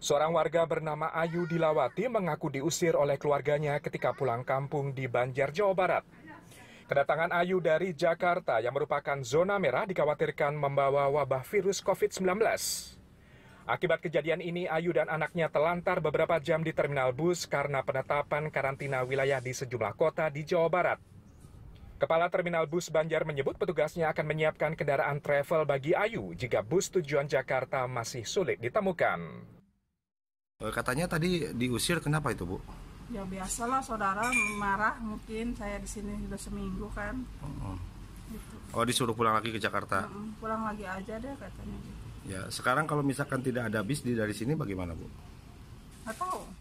Seorang warga bernama Ayu Dilawati mengaku diusir oleh keluarganya ketika pulang kampung di Banjar, Jawa Barat. Kedatangan Ayu dari Jakarta yang merupakan zona merah dikhawatirkan membawa wabah virus COVID-19. Akibat kejadian ini, Ayu dan anaknya telantar beberapa jam di terminal bus karena penetapan karantina wilayah di sejumlah kota di Jawa Barat. Kepala Terminal Bus Banjar menyebut petugasnya akan menyiapkan kendaraan travel bagi Ayu jika bus tujuan Jakarta masih sulit ditemukan. Eh, katanya tadi diusir kenapa itu, Bu? Ya biasa lah, saudara marah mungkin saya di sini sudah seminggu kan. Oh, oh. oh disuruh pulang lagi ke Jakarta. Mm pulang lagi aja deh katanya. Ya, sekarang kalau misalkan tidak ada bis di dari sini bagaimana, Bu? Nggak tahu.